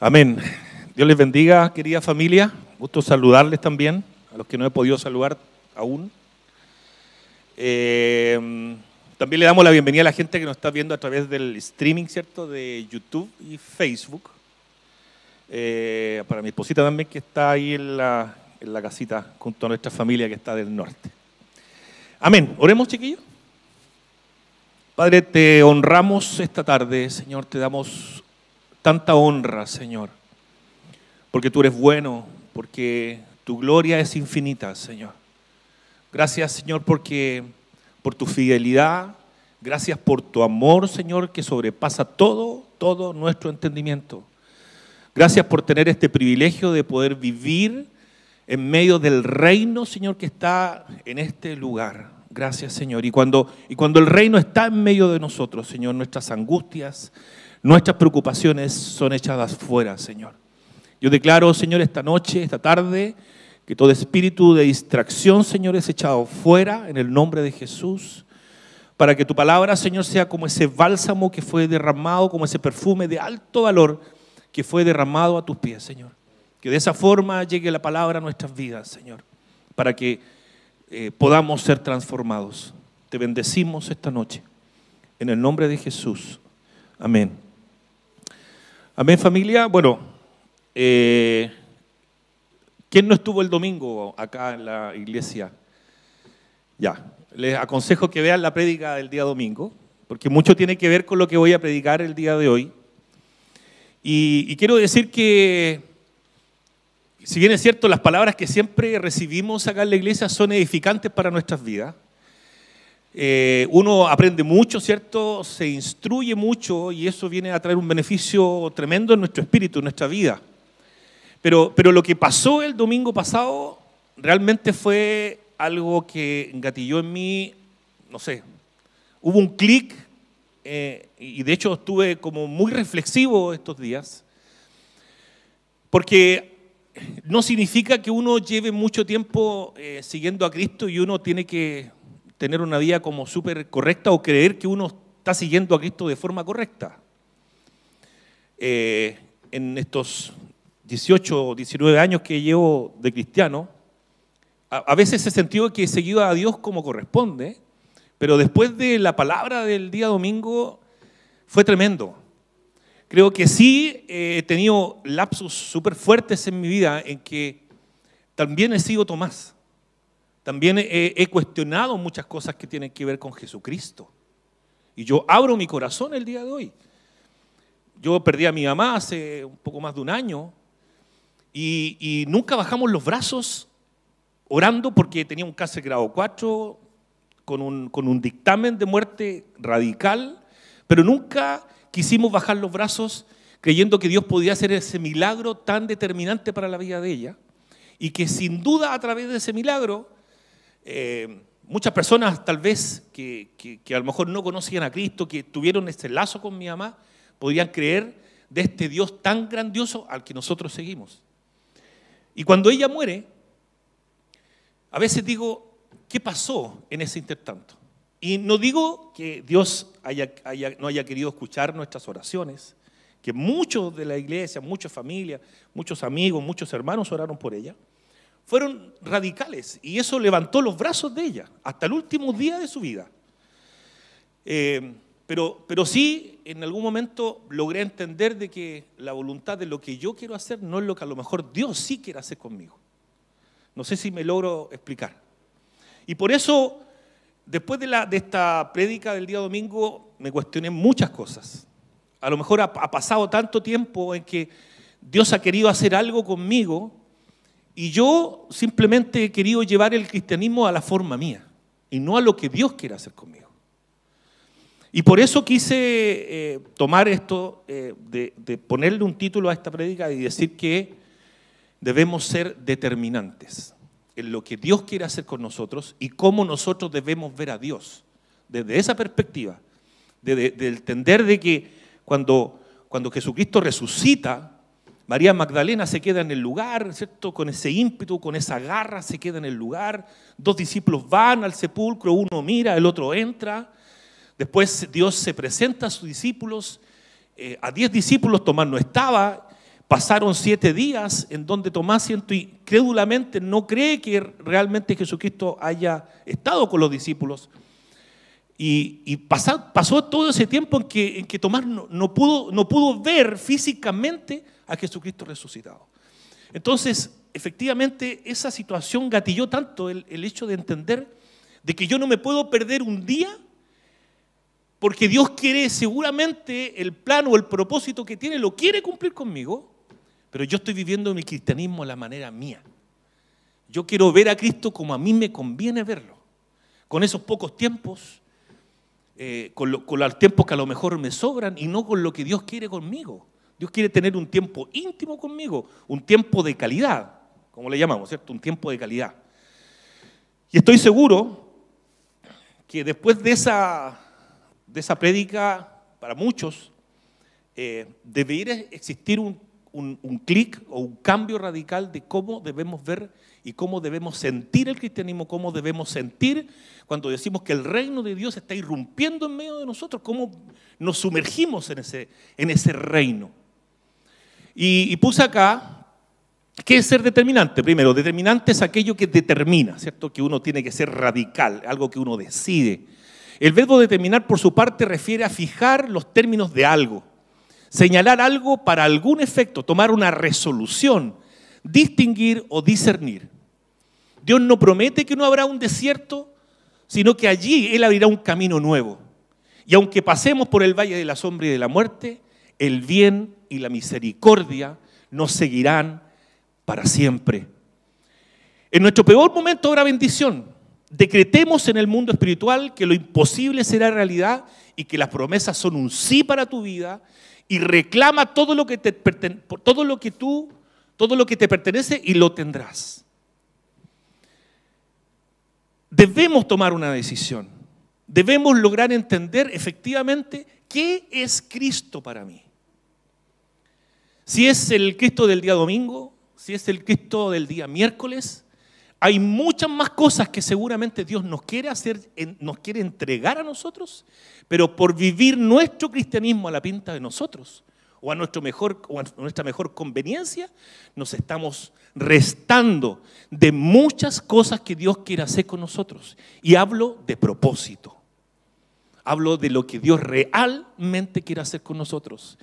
Amén. Dios les bendiga, querida familia. Gusto saludarles también, a los que no he podido saludar aún. Eh, también le damos la bienvenida a la gente que nos está viendo a través del streaming, ¿cierto? De YouTube y Facebook. Eh, para mi esposita también, que está ahí en la, en la casita junto a nuestra familia que está del norte. Amén. Oremos, chiquillos. Padre, te honramos esta tarde, Señor, te damos tanta honra, Señor, porque tú eres bueno, porque tu gloria es infinita, Señor. Gracias, Señor, porque por tu fidelidad, gracias por tu amor, Señor, que sobrepasa todo, todo nuestro entendimiento. Gracias por tener este privilegio de poder vivir en medio del reino, Señor, que está en este lugar. Gracias, Señor. Y cuando, y cuando el reino está en medio de nosotros, Señor, nuestras angustias, nuestras preocupaciones son echadas fuera, Señor. Yo declaro, Señor, esta noche, esta tarde, que todo espíritu de distracción, Señor, es echado fuera en el nombre de Jesús. Para que tu palabra, Señor, sea como ese bálsamo que fue derramado, como ese perfume de alto valor que fue derramado a tus pies, Señor. Que de esa forma llegue la palabra a nuestras vidas, Señor. Para que eh, podamos ser transformados. Te bendecimos esta noche. En el nombre de Jesús. Amén. Amén familia. Bueno, eh, ¿quién no estuvo el domingo acá en la iglesia? Ya, les aconsejo que vean la prédica del día domingo, porque mucho tiene que ver con lo que voy a predicar el día de hoy. y quiero decir que si bien es cierto, las palabras que siempre recibimos acá en la iglesia son edificantes para nuestras vidas. Eh, uno aprende mucho, ¿cierto? Se instruye mucho y eso viene a traer un beneficio tremendo en nuestro espíritu, en nuestra vida. Pero, pero lo que pasó el domingo pasado realmente fue algo que engatilló en mí, no sé, hubo un clic eh, y de hecho estuve como muy reflexivo estos días. Porque no significa que uno lleve mucho tiempo eh, siguiendo a Cristo y uno tiene que tener una vida como súper correcta o creer que uno está siguiendo a Cristo de forma correcta. Eh, en estos 18 o 19 años que llevo de cristiano, a veces he sentido que he seguido a Dios como corresponde, pero después de la palabra del día domingo fue tremendo Creo que sí eh, he tenido lapsos súper fuertes en mi vida en que también he sido Tomás. También he, cuestionado muchas cosas que tienen que ver con Jesucristo. Y yo abro mi corazón el día de hoy. Yo perdí a mi mamá hace un poco más de un año y, nunca bajamos los brazos orando porque tenía un cáncer grado 4 con con un dictamen de muerte radical, pero nunca quisimos bajar los brazos creyendo que Dios podía hacer ese milagro tan determinante para la vida de ella y que sin duda a través de ese milagro eh, muchas personas tal vez que, a lo mejor no conocían a Cristo, que tuvieron este lazo con mi mamá, podían creer de este Dios tan grandioso al que nosotros seguimos. Y cuando ella muere, a veces digo, ¿qué pasó en ese intertanto? Y no digo que Dios no haya querido escuchar nuestras oraciones, que muchos de la iglesia, muchas familias, muchos amigos, muchos hermanos oraron por ella, fueron radicales y eso levantó los brazos de ella hasta el último día de su vida. Eh, pero, pero sí, en algún momento logré entender de que la voluntad de lo que yo quiero hacer no es lo que a lo mejor Dios sí quiere hacer conmigo. No sé si me logro explicar. Y por eso Después de, la, de esta prédica del día domingo, me cuestioné muchas cosas. A lo mejor ha, pasado tanto tiempo en que Dios ha querido hacer algo conmigo y yo simplemente he querido llevar el cristianismo a la forma mía y no a lo que Dios quiere hacer conmigo. Y por eso quise eh, tomar esto, eh, de, de, ponerle un título a esta prédica y decir que debemos ser determinantes en lo que Dios quiere hacer con nosotros y cómo nosotros debemos ver a Dios. Desde esa perspectiva, de, entender de que cuando, cuando Jesucristo resucita, María Magdalena se queda en el lugar, ¿cierto? Con ese ímpetu, con esa garra, se queda en el lugar. Dos discípulos van al sepulcro, uno mira, el otro entra. Después Dios se presenta a sus discípulos. Eh, a diez discípulos Tomás no estaba Pasaron siete días en donde Tomás siento y crédulamente no cree que realmente Jesucristo haya estado con los discípulos. Y, pasó, todo ese tiempo en que, Tomás no, pudo, ver físicamente a Jesucristo resucitado. Entonces, efectivamente, esa situación gatilló tanto el, el hecho de entender de que yo no me puedo perder un día porque Dios quiere seguramente el plan o el propósito que tiene, lo quiere cumplir conmigo. Pero yo estoy viviendo mi cristianismo a la manera mía. Yo quiero ver a Cristo como a mí me conviene verlo. Con esos pocos tiempos, eh, con, los tiempos que a lo mejor me sobran y no con lo que Dios quiere conmigo. Dios quiere tener un tiempo íntimo conmigo, un tiempo de calidad, como le llamamos, ¿cierto? Un tiempo de calidad. Y estoy seguro que después de esa, de esa prédica, para muchos, eh, debería existir un un, clic o un cambio radical de cómo debemos ver y cómo debemos sentir el cristianismo, cómo debemos sentir cuando decimos que el reino de Dios está irrumpiendo en medio de nosotros, cómo nos sumergimos en ese, en ese reino. Y, y puse acá, ¿qué es ser determinante? Primero, determinante es aquello que determina, ¿cierto? Que uno tiene que ser radical, algo que uno decide. El verbo determinar, por su parte, refiere a fijar los términos de algo señalar algo para algún efecto, tomar una resolución, distinguir o discernir. Dios no promete que no habrá un desierto, sino que allí Él abrirá un camino nuevo. Y aunque pasemos por el valle de la sombra y de la muerte, el bien y la misericordia nos seguirán para siempre. En nuestro peor momento habrá bendición. Decretemos en el mundo espiritual que lo imposible será realidad y que las promesas son un sí para tu vida y reclama todo lo que te todo lo que tú, todo lo que te pertenece y lo tendrás. Debemos tomar una decisión. Debemos lograr entender efectivamente qué es Cristo para mí. Si es el Cristo del día domingo, si es el Cristo del día miércoles, hay muchas más cosas que seguramente Dios nos quiere hacer, nos quiere entregar a nosotros, pero por vivir nuestro cristianismo a la pinta de nosotros o a, o nuestra mejor conveniencia, nos estamos restando de muchas cosas que Dios quiere hacer con nosotros. Y hablo de propósito. Hablo de lo que Dios realmente quiere hacer con nosotros.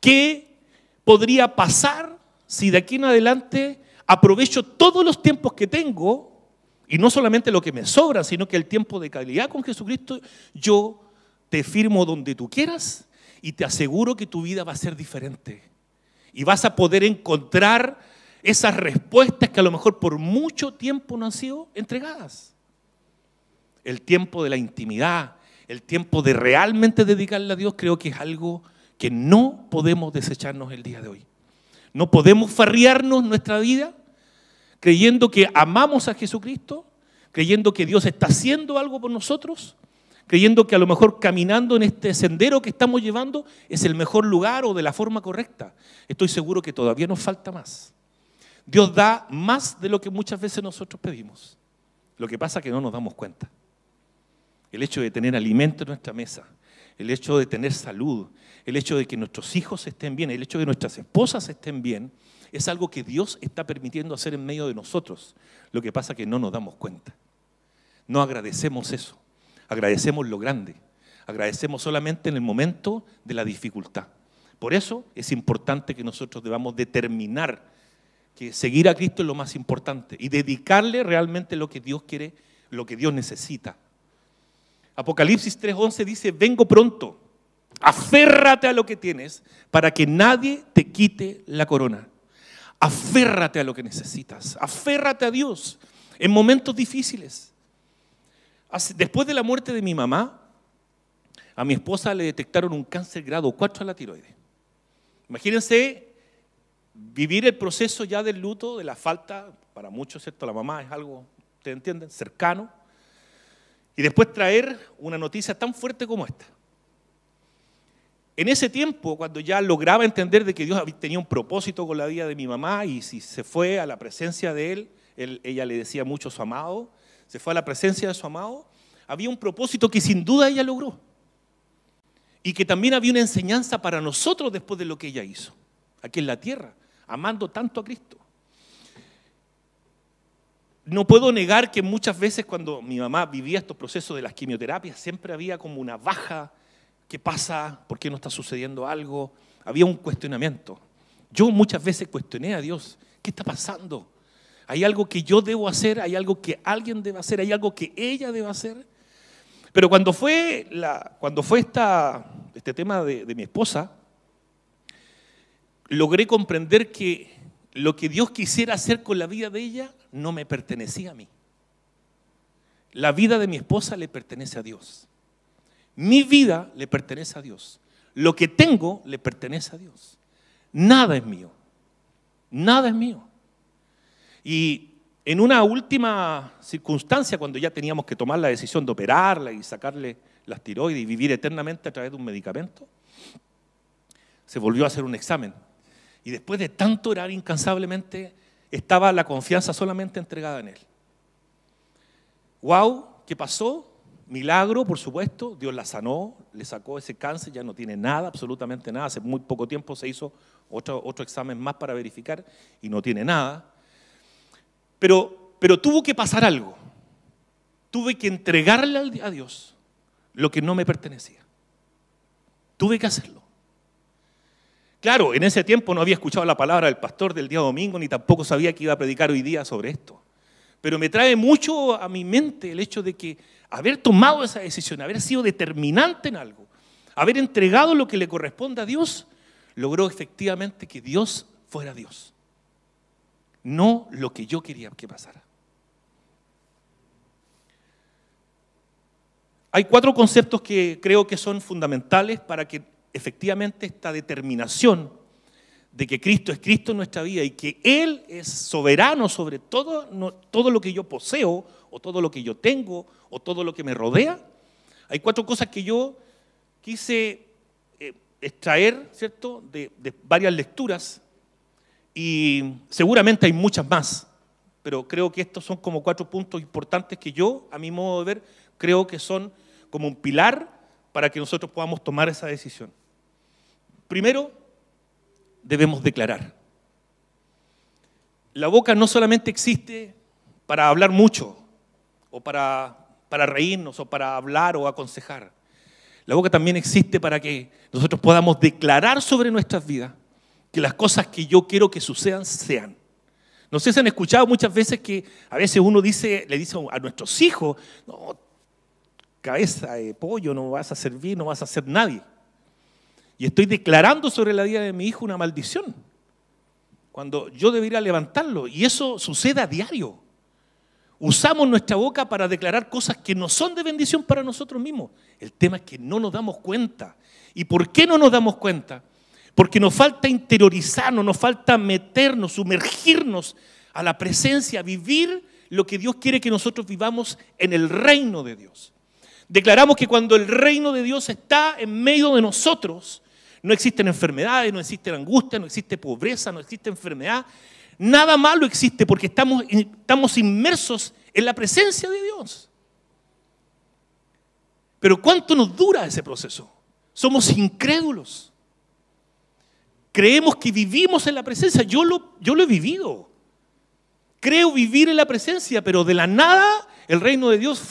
¿Qué podría pasar si de aquí en adelante aprovecho todos los tiempos que tengo, y no solamente lo que me sobra, sino que el tiempo de calidad con Jesucristo, yo te firmo donde tú quieras y te aseguro que tu vida va a ser diferente. Y vas a poder encontrar esas respuestas que a lo mejor por mucho tiempo no han sido entregadas. El tiempo de la intimidad, el tiempo de realmente dedicarle a Dios, creo que es algo que no podemos desecharnos el día de hoy. No podemos farriarnos nuestra vida creyendo que amamos a Jesucristo, creyendo que Dios está haciendo algo por nosotros, creyendo que a lo mejor caminando en este sendero que estamos llevando es el mejor lugar o de la forma correcta. Estoy seguro que todavía nos falta más. Dios da más de lo que muchas veces nosotros pedimos. Lo que pasa es que no nos damos cuenta. El hecho de tener alimento en nuestra mesa, el hecho de tener salud, el hecho de que nuestros hijos estén bien, el hecho de que nuestras esposas estén bien, es algo que Dios está permitiendo hacer en medio de nosotros. Lo que pasa es que no nos damos cuenta. No agradecemos eso. Agradecemos lo grande. Agradecemos solamente en el momento de la dificultad. Por eso es importante que nosotros debamos determinar que seguir a Cristo es lo más importante y dedicarle realmente lo que Dios quiere, lo que Dios necesita. Apocalipsis 3:11 dice, vengo pronto, aférrate a lo que tienes para que nadie te quite la corona. Aférrate a lo que necesitas, aférrate a Dios en momentos difíciles. Después de la muerte de mi mamá, a mi esposa le detectaron un cáncer grado 4 a la tiroides. Imagínense vivir el proceso ya del luto, de la falta, para muchos, ¿cierto? La mamá es algo, ¿te entienden? Cercano y después traer una noticia tan fuerte como esta. En ese tiempo, cuando ya lograba entender de que Dios tenía un propósito con la vida de mi mamá y si se fue a la presencia de él, ella le decía mucho su amado, se fue a la presencia de su amado, había un propósito que sin duda ella logró. Y que también había una enseñanza para nosotros después de lo que ella hizo, aquí en la tierra, amando tanto a Cristo no puedo negar que muchas veces cuando mi mamá vivía estos procesos de las quimioterapias, siempre había como una baja, ¿qué pasa? ¿Por qué no está sucediendo algo? Había un cuestionamiento. Yo muchas veces cuestioné a Dios, ¿qué está pasando? ¿Hay algo que yo debo hacer? ¿Hay algo que alguien debe hacer? ¿Hay algo que ella debe hacer? Pero cuando fue, la, cuando fue esta, este tema de mi esposa, logré comprender que lo que Dios quisiera hacer con la vida de ella no me pertenecía a mí. La vida de mi esposa le pertenece a Dios. Mi vida le pertenece a Dios. Lo que tengo le pertenece a Dios. Nada es mío. Nada es mío. Y en una última circunstancia, cuando ya teníamos que tomar la decisión de operarla y sacarle las tiroides y vivir eternamente a través de un medicamento, se volvió a hacer un examen. Y después de tanto orar incansablemente, estaba la confianza solamente entregada en Él. ¡Wow! ¿Qué pasó? Milagro, por supuesto, Dios la sanó, le sacó ese cáncer, ya no tiene nada, absolutamente nada. Hace muy poco tiempo se hizo otro, otro examen más para verificar y no tiene nada. Pero, pero tuvo que pasar algo. Tuve que entregarle a Dios lo que no me pertenecía. Tuve que hacerlo. Claro, en ese tiempo no había escuchado la palabra del pastor del día domingo, ni tampoco sabía que iba a predicar hoy día sobre esto. Pero me trae mucho a mi mente el hecho de que haber tomado esa decisión, haber sido determinante en algo, haber entregado lo que le corresponde a Dios, logró efectivamente que Dios fuera Dios. No lo que yo quería que pasara. Hay cuatro conceptos que creo que son fundamentales para que efectivamente esta determinación de que Cristo es Cristo en nuestra vida y que Él es soberano sobre todo, todo lo que yo poseo o todo lo que yo tengo o todo lo que me rodea, hay cuatro cosas que yo quise eh, extraer, ¿cierto?, de varias lecturas y seguramente hay muchas más, pero creo que estos son como cuatro puntos importantes que yo, a mi modo de ver, creo que son como un pilar para que nosotros podamos tomar esa decisión. Primero, debemos declarar. La boca no solamente existe para hablar mucho, o para, para reírnos, o para hablar o aconsejar. La boca también existe para que nosotros podamos declarar sobre nuestras vidas que las cosas que yo quiero que sucedan, sean. No sé si han escuchado muchas veces que a veces uno dice, le dice a nuestros hijos, no, cabeza de pollo, no vas a servir, no vas a ser nadie. Y estoy declarando sobre la vida de mi hijo una maldición. Cuando yo debería levantarlo. Y eso sucede a diario. Usamos nuestra boca para declarar cosas que no son de bendición para nosotros mismos. El tema es que no nos damos cuenta. ¿Y por qué no nos damos cuenta? Porque nos falta interiorizarnos, nos falta meternos, sumergirnos a la presencia, vivir lo que Dios quiere que nosotros vivamos en el reino de Dios. Declaramos que cuando el reino de Dios está en medio de nosotros, no existen enfermedades, no existe angustia, no existe pobreza, no existe enfermedad. Nada malo existe porque estamos, estamos inmersos en la presencia de Dios. Pero ¿cuánto nos dura ese proceso? Somos incrédulos. Creemos que vivimos en la presencia. Yo lo, yo lo he vivido. Creo vivir en la presencia, pero de la nada el reino de Dios.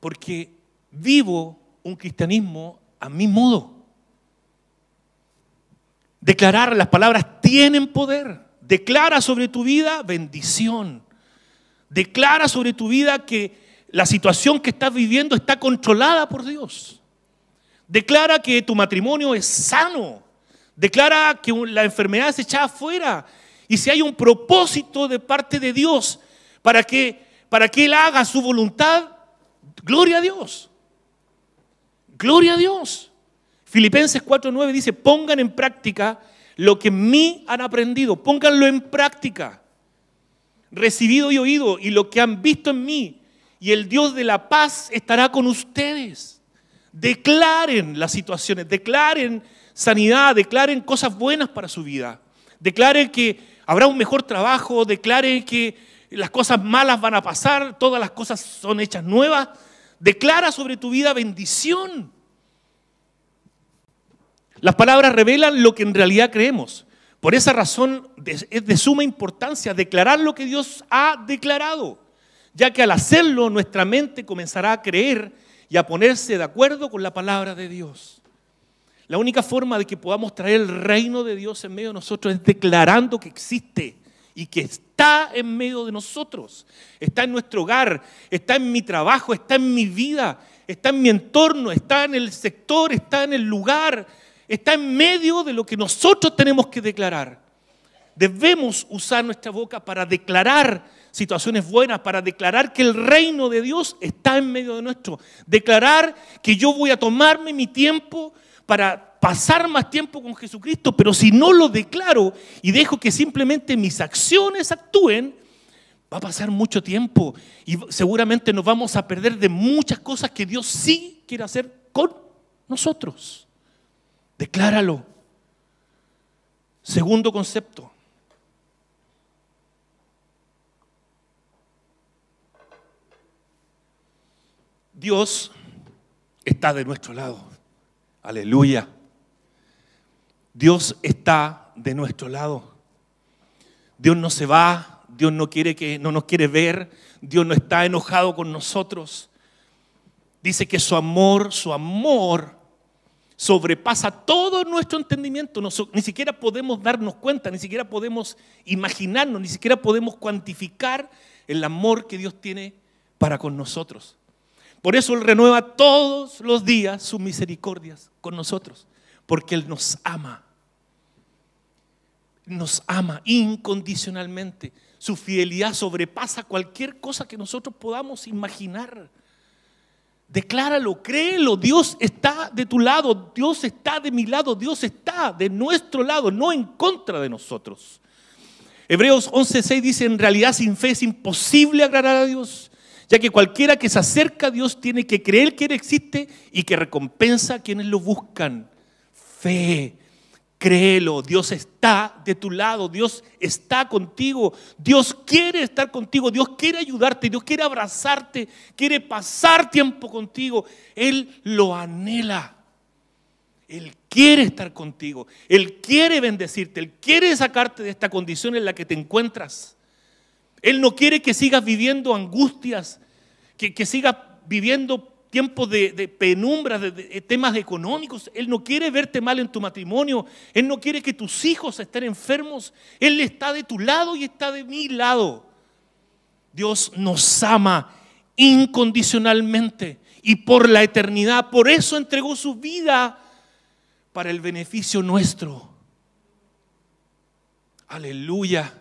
Porque vivo un cristianismo a mi modo. Declarar las palabras tienen poder. Declara sobre tu vida bendición. Declara sobre tu vida que la situación que estás viviendo está controlada por Dios. Declara que tu matrimonio es sano. Declara que la enfermedad se echa afuera. Y si hay un propósito de parte de Dios para que, para que Él haga su voluntad, gloria a Dios. Gloria a Dios. Filipenses 4.9 dice, pongan en práctica lo que en mí han aprendido, pónganlo en práctica, recibido y oído, y lo que han visto en mí, y el Dios de la paz estará con ustedes. Declaren las situaciones, declaren sanidad, declaren cosas buenas para su vida, declaren que habrá un mejor trabajo, declaren que las cosas malas van a pasar, todas las cosas son hechas nuevas. Declara sobre tu vida bendición. Las palabras revelan lo que en realidad creemos. Por esa razón es de suma importancia declarar lo que Dios ha declarado, ya que al hacerlo nuestra mente comenzará a creer y a ponerse de acuerdo con la palabra de Dios. La única forma de que podamos traer el reino de Dios en medio de nosotros es declarando que existe, y que está en medio de nosotros. Está en nuestro hogar, está en mi trabajo, está en mi vida, está en mi entorno, está en el sector, está en el lugar, está en medio de lo que nosotros tenemos que declarar. Debemos usar nuestra boca para declarar situaciones buenas, para declarar que el reino de Dios está en medio de nuestro. Declarar que yo voy a tomarme mi tiempo para pasar más tiempo con Jesucristo, pero si no lo declaro y dejo que simplemente mis acciones actúen, va a pasar mucho tiempo y seguramente nos vamos a perder de muchas cosas que Dios sí quiere hacer con nosotros. Decláralo. Segundo concepto. Dios está de nuestro lado. Aleluya. Dios está de nuestro lado. Dios no se va, Dios no quiere que no nos quiere ver, Dios no está enojado con nosotros. Dice que su amor, su amor sobrepasa todo nuestro entendimiento. ni siquiera podemos darnos cuenta, ni siquiera podemos imaginarnos, ni siquiera podemos cuantificar el amor que Dios tiene para con nosotros. Por eso Él renueva todos los días sus misericordias con nosotros, porque Él nos ama nos ama incondicionalmente. Su fidelidad sobrepasa cualquier cosa que nosotros podamos imaginar. Decláralo, créelo, Dios está de tu lado, Dios está de mi lado, Dios está de nuestro lado, no en contra de nosotros. Hebreos 11:6 dice, en realidad sin fe es imposible agradar a Dios, ya que cualquiera que se acerca a Dios tiene que creer que Él existe y que recompensa a quienes lo buscan. Fe, Créelo, Dios está de tu lado, Dios está contigo, Dios quiere estar contigo, Dios quiere ayudarte, Dios quiere abrazarte, quiere pasar tiempo contigo. Él lo anhela, Él quiere estar contigo, Él quiere bendecirte, Él quiere sacarte de esta condición en la que te encuentras. Él no quiere que sigas viviendo angustias, que, sigas viviendo tiempos de, penumbras, de, eh, temas económicos. Él no quiere verte mal en tu matrimonio. Él no quiere que tus hijos estén enfermos. Él está de tu lado y está de mi lado. Dios nos ama incondicionalmente y por la eternidad. Por eso entregó su vida para el beneficio nuestro. Aleluya.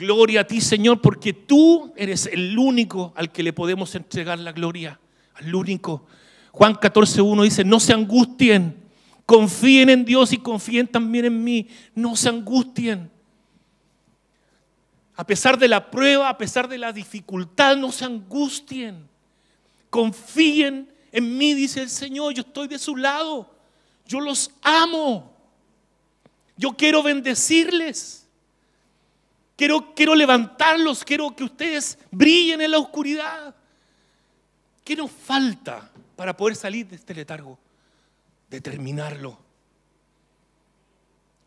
Gloria a ti, Señor, porque tú eres el único al que le podemos entregar la gloria, al único. Juan 14.1 dice, no se angustien, confíen en Dios y confíen también en mí, no se angustien. A pesar de la prueba, a pesar de la dificultad, no se angustien. Confíen en mí, dice el Señor, yo estoy de su lado, yo los amo, yo quiero bendecirles. Quiero, levantarlos, quiero que ustedes brillen en la oscuridad. ¿Qué nos falta para poder salir de este letargo? Determinarlo.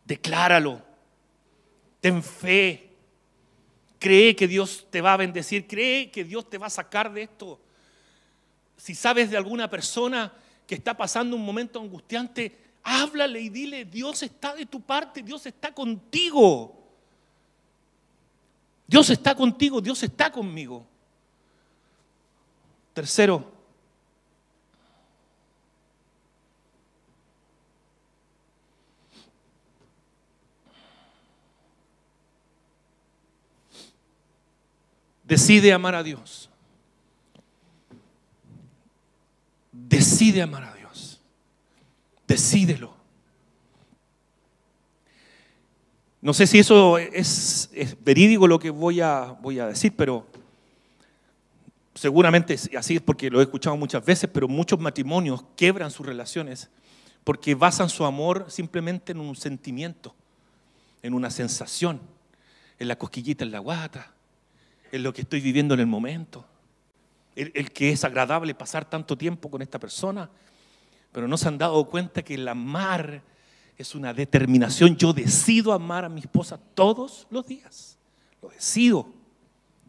Decláralo. Ten fe. Cree que Dios te va a bendecir. Cree que Dios te va a sacar de esto. Si sabes de alguna persona que está pasando un momento angustiante, háblale y dile, Dios está de tu parte, Dios está contigo. Dios está contigo, Dios está conmigo. Tercero, decide amar a Dios. Decide amar a Dios. Decídelo. No sé si eso es, verídico lo que voy a, decir, pero seguramente así es porque lo he escuchado muchas veces, pero muchos matrimonios quebran sus relaciones porque basan su amor simplemente en un sentimiento, en una sensación, en la cosquillita en la guata, en lo que estoy viviendo en el momento, el, el que es agradable pasar tanto tiempo con esta persona, pero no se han dado cuenta que el amar es una determinación. Yo decido amar a mi esposa todos los días. Lo decido.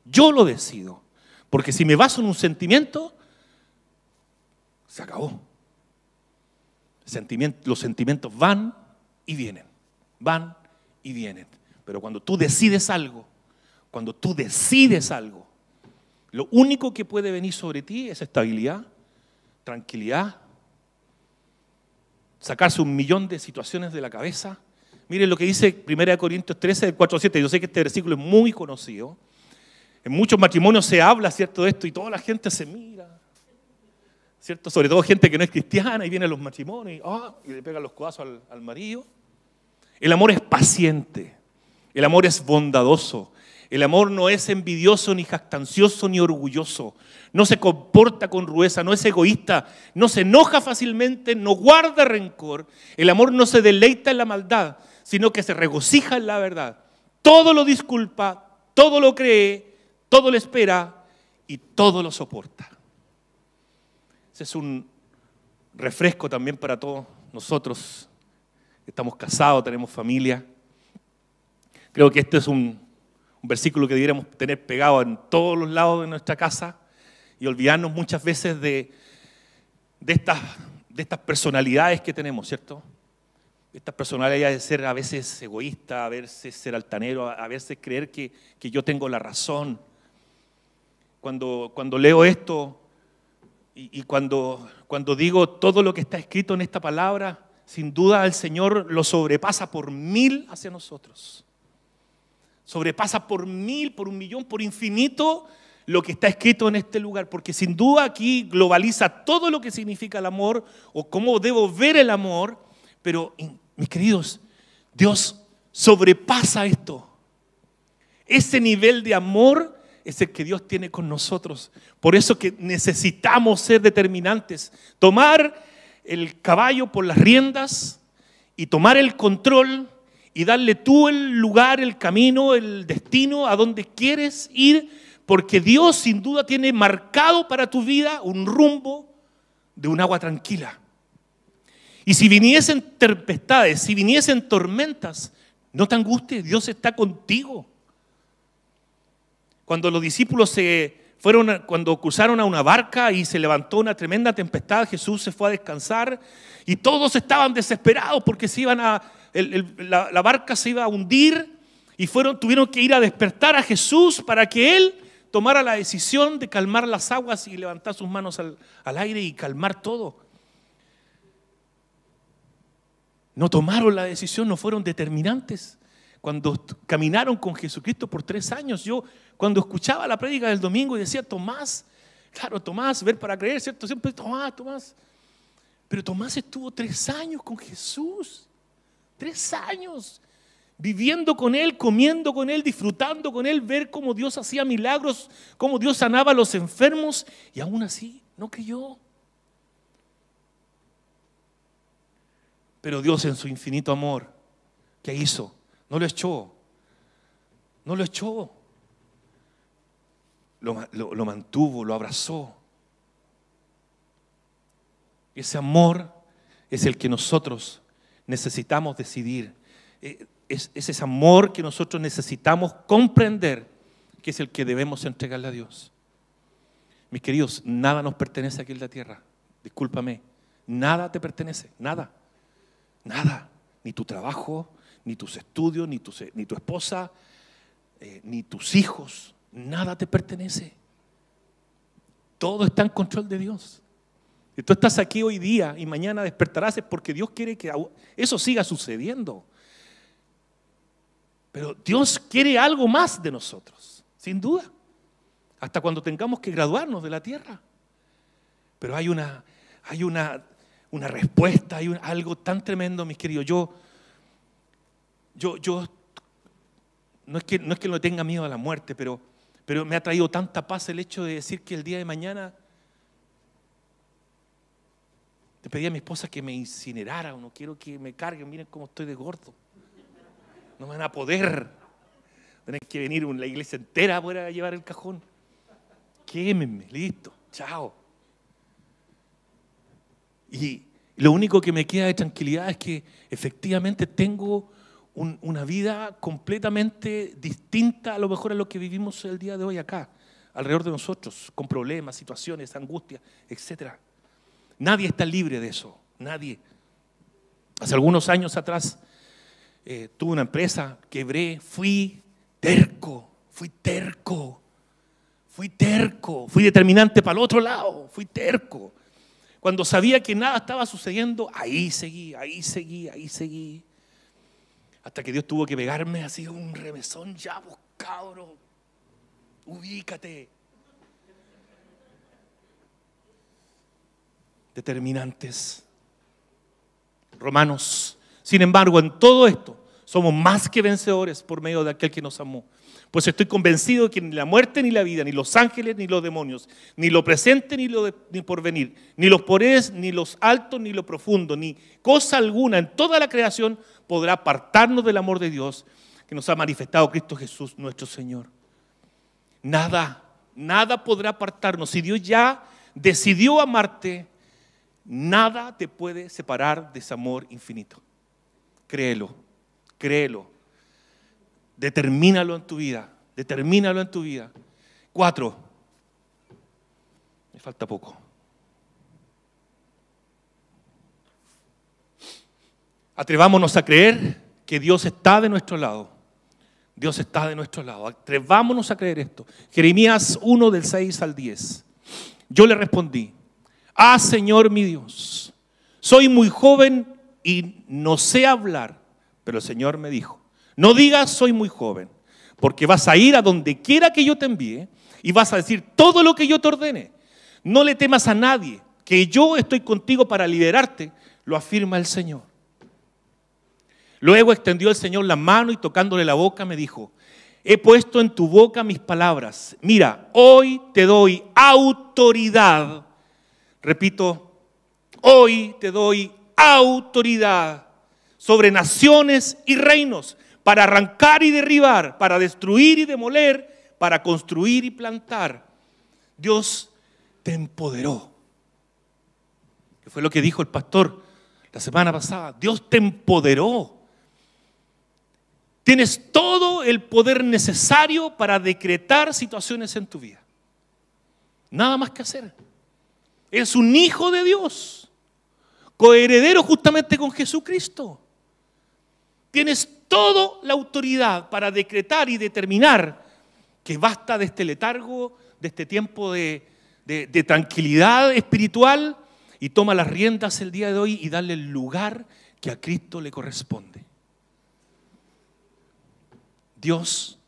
Yo lo decido. Porque si me baso en un sentimiento, se acabó. Sentimiento, los sentimientos van y vienen. Van y vienen. Pero cuando tú decides algo, cuando tú decides algo, lo único que puede venir sobre ti es estabilidad, tranquilidad, sacarse un millón de situaciones de la cabeza. Miren lo que dice 1 Corintios 13, 4 7. Yo sé que este versículo es muy conocido. En muchos matrimonios se habla, ¿cierto?, de esto y toda la gente se mira. ¿Cierto? Sobre todo gente que no es cristiana y viene a los matrimonios y, ah, y le pegan los codazos al marido. El amor es paciente. El amor es bondadoso. El amor no es envidioso, ni jactancioso, ni orgulloso. No se comporta con rudeza, no es egoísta, no se enoja fácilmente, no guarda rencor. El amor no se deleita en la maldad, sino que se regocija en la verdad. Todo lo disculpa, todo lo cree, todo lo espera y todo lo soporta. Ese es un refresco también para todos nosotros. Estamos casados, tenemos familia. Creo que este es un un versículo que debiéramos tener pegado en todos los lados de nuestra casa y olvidarnos muchas veces de, de, estas, de estas personalidades que tenemos, ¿cierto? Estas personalidades de ser a veces egoísta, a veces ser altanero, a veces creer que, yo tengo la razón. Cuando, cuando leo esto y, cuando, cuando digo todo lo que está escrito en esta palabra, sin duda el Señor lo sobrepasa por mil hacia nosotros sobrepasa por mil, por un millón, por infinito lo que está escrito en este lugar, porque sin duda aquí globaliza todo lo que significa el amor o cómo debo ver el amor, pero mis queridos, Dios sobrepasa esto. Ese nivel de amor es el que Dios tiene con nosotros. Por eso que necesitamos ser determinantes, tomar el caballo por las riendas y tomar el control y darle tú el lugar, el camino, el destino a donde quieres ir, porque Dios sin duda tiene marcado para tu vida un rumbo de un agua tranquila. Y si viniesen tempestades, si viniesen tormentas, no te angusties, Dios está contigo. Cuando los discípulos se fueron, cuando cruzaron a una barca y se levantó una tremenda tempestad, Jesús se fue a descansar y todos estaban desesperados porque se iban a, la, barca se iba a hundir y fueron, tuvieron que ir a despertar a Jesús para que él tomara la decisión de calmar las aguas y levantar sus manos al, aire y calmar todo. No tomaron la decisión, no fueron determinantes. Cuando caminaron con Jesucristo por tres años, yo cuando escuchaba la prédica del domingo y decía, Tomás, claro, Tomás, ver para creer, ¿cierto? Siempre Tomás, ah, Tomás. Pero Tomás estuvo tres años con Jesús. Tres años viviendo con Él, comiendo con Él, disfrutando con Él, ver cómo Dios hacía milagros, cómo Dios sanaba a los enfermos, y aún así no creyó. Pero Dios en su infinito amor, ¿qué hizo? No lo echó, no lo echó, lo, lo mantuvo, lo abrazó. Ese amor es el que nosotros necesitamos decidir. Eh, es, es ese amor que nosotros necesitamos comprender, que es el que debemos entregarle a Dios. Mis queridos, nada nos pertenece aquí en la tierra. Discúlpame, nada te pertenece, nada, nada. Ni tu trabajo, ni tus estudios, ni tu, ni tu esposa, eh, ni tus hijos, nada te pertenece. Todo está en control de Dios. Y tú estás aquí hoy día y mañana despertarás es porque Dios quiere que eso siga sucediendo. Pero Dios quiere algo más de nosotros, sin duda. Hasta cuando tengamos que graduarnos de la tierra. Pero hay una, hay una, una respuesta, hay algo tan tremendo, mis queridos. Yo, yo, yo, no es que no es que no tenga miedo a la muerte, pero, pero me ha traído tanta paz el hecho de decir que el día de mañana le pedí a mi esposa que me incinerara, no quiero que me carguen, miren cómo estoy de gordo. No me van a poder. Tienen que venir la iglesia entera para llevar el cajón. Quémenme, listo, chao. Y lo único que me queda de tranquilidad es que efectivamente tengo una vida completamente distinta a lo mejor a lo que vivimos el día de hoy acá, alrededor de nosotros, con problemas, situaciones, angustias, etcétera. Nadie está libre de eso, nadie. Hace algunos años atrás eh, tuve una empresa, quebré, fui terco, fui terco, fui terco, fui determinante para el otro lado, fui terco. Cuando sabía que nada estaba sucediendo, ahí seguí, ahí seguí, ahí seguí. Hasta que Dios tuvo que pegarme así un remesón, ya vos ubícate, determinantes. Romanos, sin embargo, en todo esto somos más que vencedores por medio de aquel que nos amó. Pues estoy convencido que ni la muerte ni la vida, ni los ángeles ni los demonios, ni lo presente ni lo de, ni porvenir, ni los poderes, ni los altos, ni lo profundo, ni cosa alguna en toda la creación podrá apartarnos del amor de Dios que nos ha manifestado Cristo Jesús, nuestro Señor. Nada, nada podrá apartarnos. Si Dios ya decidió amarte, Nada te puede separar de ese amor infinito. Créelo, créelo. Determínalo en tu vida, determínalo en tu vida. Cuatro, me falta poco. Atrevámonos a creer que Dios está de nuestro lado. Dios está de nuestro lado. Atrevámonos a creer esto. Jeremías 1 del 6 al 10. Yo le respondí, Ah, Señor mi Dios, soy muy joven y no sé hablar. Pero el Señor me dijo, no digas soy muy joven, porque vas a ir a donde quiera que yo te envíe y vas a decir todo lo que yo te ordene. No le temas a nadie, que yo estoy contigo para liberarte, lo afirma el Señor. Luego extendió el Señor la mano y tocándole la boca me dijo, he puesto en tu boca mis palabras. Mira, hoy te doy autoridad Repito, hoy te doy autoridad sobre naciones y reinos para arrancar y derribar, para destruir y demoler, para construir y plantar. Dios te empoderó. Que fue lo que dijo el pastor la semana pasada. Dios te empoderó. Tienes todo el poder necesario para decretar situaciones en tu vida. Nada más que hacer es un hijo de Dios, coheredero justamente con Jesucristo. Tienes toda la autoridad para decretar y determinar que basta de este letargo, de este tiempo de, tranquilidad espiritual y toma las riendas el día de hoy y dale el lugar que a Cristo le corresponde. Dios,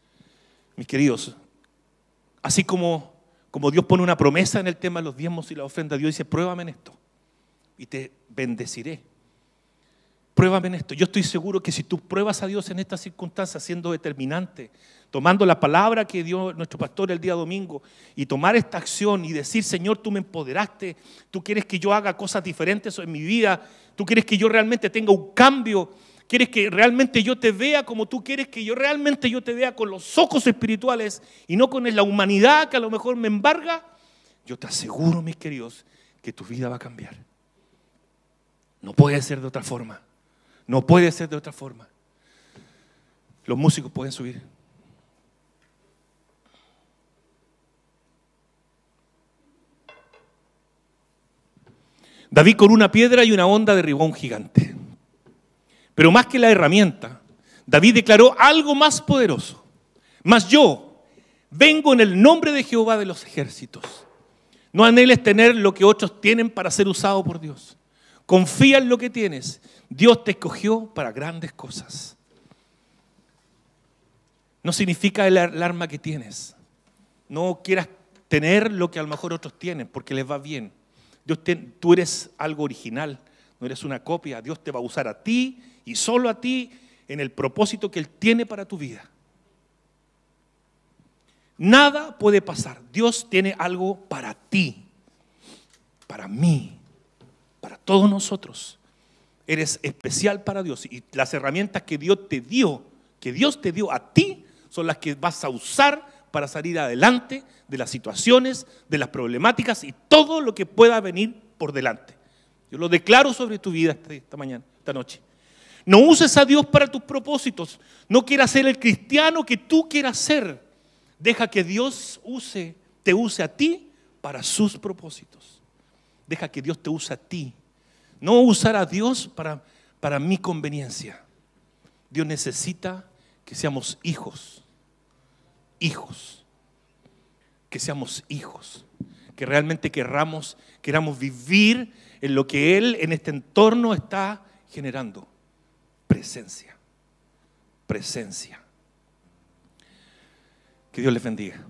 mis queridos, así como como Dios pone una promesa en el tema de los diezmos y la ofrenda, Dios dice, pruébame en esto y te bendeciré. Pruébame en esto. Yo estoy seguro que si tú pruebas a Dios en esta circunstancia, siendo determinante, tomando la palabra que dio nuestro pastor el día domingo y tomar esta acción y decir, Señor, tú me empoderaste, tú quieres que yo haga cosas diferentes en mi vida, tú quieres que yo realmente tenga un cambio Quieres que realmente yo te vea como tú quieres que yo realmente yo te vea con los ojos espirituales y no con la humanidad que a lo mejor me embarga. Yo te aseguro, mis queridos, que tu vida va a cambiar. No puede ser de otra forma. No puede ser de otra forma. Los músicos pueden subir. David con una piedra y una onda derribó ribón un gigante. Pero más que la herramienta, David declaró algo más poderoso. Mas yo vengo en el nombre de Jehová de los ejércitos. No anheles tener lo que otros tienen para ser usado por Dios. Confía en lo que tienes. Dios te escogió para grandes cosas. No significa el arma que tienes. No quieras tener lo que a lo mejor otros tienen porque les va bien. tú eres algo original no eres una copia, Dios te va a usar a ti y solo a ti en el propósito que Él tiene para tu vida. Nada puede pasar. Dios tiene algo para ti, para mí, para todos nosotros. Eres especial para Dios y las herramientas que Dios te dio, que Dios te dio a ti, son las que vas a usar para salir adelante de las situaciones, de las problemáticas y todo lo que pueda venir por delante. Yo lo declaro sobre tu vida esta mañana, esta noche. No uses a Dios para tus propósitos. No quieras ser el cristiano que tú quieras ser. Deja que Dios use, te use a ti para sus propósitos. Deja que Dios te use a ti. No usar a Dios para, para mi conveniencia. Dios necesita que seamos hijos. Hijos. Que seamos hijos. Que realmente querramos, queramos vivir en lo que Él en este entorno está generando. Presencia. Presencia. Que Dios les bendiga.